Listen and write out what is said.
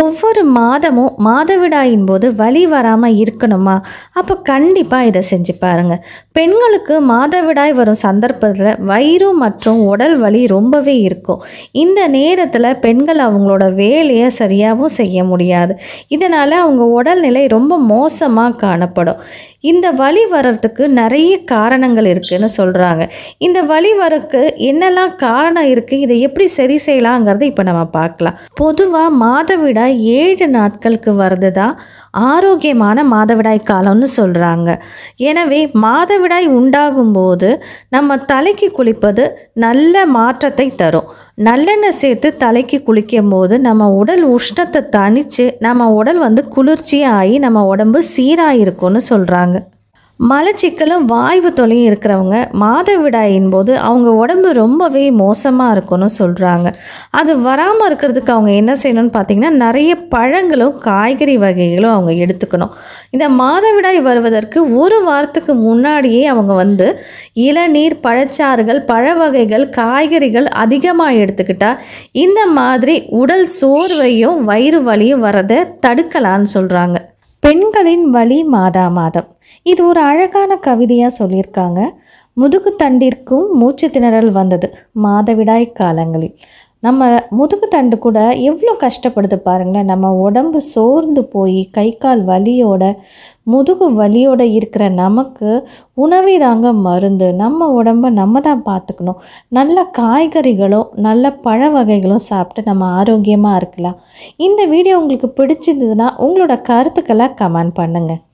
ஒவ்வொரு மாதமும் மாதவிடாயின் போது வலி வராமல் இருக்கணுமா அப்போ கண்டிப்பாக இதை செஞ்சு பாருங்கள் பெண்களுக்கு மாதவிடாய் வரும் சந்தர்ப்பத்தில் வயிறு மற்றும் உடல் வலி ரொம்பவே இருக்கும் இந்த நேரத்தில் பெண்கள் அவங்களோட வேலையை சரியாகவும் செய்ய முடியாது இதனால் அவங்க உடல்நிலை ரொம்ப மோசமாக காணப்படும் இந்த வலி வர்றதுக்கு நிறைய காரணங்கள் இருக்குதுன்னு சொல்கிறாங்க இந்த வலி வரக்கு என்னெல்லாம் காரணம் இருக்குது இதை எப்படி சரி செய்யலாங்கிறத இப்போ நம்ம பார்க்கலாம் பொதுவாக மாதவிடாய் பீரியடாக ஏழு நாட்களுக்கு தான் ஆரோக்கியமான மாதவிடாய் காலம்னு சொல்கிறாங்க எனவே மாதவிடாய் உண்டாகும்போது நம்ம தலைக்கு குளிப்பது நல்ல மாற்றத்தை தரும் நல்லெண்ணெய் சேர்த்து தலைக்கு குளிக்கும் போது நம்ம உடல் உஷ்ணத்தை தணித்து நம்ம உடல் வந்து குளிர்ச்சியாகி நம்ம உடம்பு சீராக இருக்கும்னு சொல்கிறாங்க மலச்சிக்கலும் வாய்வு தொலையும் இருக்கிறவங்க மாதவிடாயின் போது அவங்க உடம்பு ரொம்பவே மோசமாக இருக்கும்னு சொல்கிறாங்க அது வராமல் இருக்கிறதுக்கு அவங்க என்ன செய்யணும்னு பார்த்திங்கன்னா நிறைய பழங்களும் காய்கறி வகைகளும் அவங்க எடுத்துக்கணும் இந்த மாதவிடாய் வருவதற்கு ஒரு வாரத்துக்கு முன்னாடியே அவங்க வந்து இளநீர் பழச்சாறுகள் பழ வகைகள் காய்கறிகள் அதிகமாக எடுத்துக்கிட்டால் இந்த மாதிரி உடல் சோர்வையும் வயிறு வலியும் வரதை தடுக்கலான்னு சொல்கிறாங்க பெண்களின் வழி மாதா மாதம் இது ஒரு அழகான கவிதையாக சொல்லியிருக்காங்க முதுகு தண்டிற்கும் மூச்சு திணறல் வந்தது மாதவிடாய் காலங்களில் நம்ம முதுகு தண்டு கூட எவ்வளோ கஷ்டப்படுது பாருங்களேன் நம்ம உடம்பு சோர்ந்து போய் கை கால் வலியோட முதுகு வலியோட இருக்கிற நமக்கு உணவை தாங்க மருந்து நம்ம உடம்பை நம்ம தான் பார்த்துக்கணும் நல்ல காய்கறிகளும் நல்ல பழ வகைகளும் சாப்பிட்டு நம்ம ஆரோக்கியமாக இருக்கலாம் இந்த வீடியோ உங்களுக்கு பிடிச்சிருந்ததுன்னா உங்களோட கருத்துக்களை கமெண்ட் பண்ணுங்கள்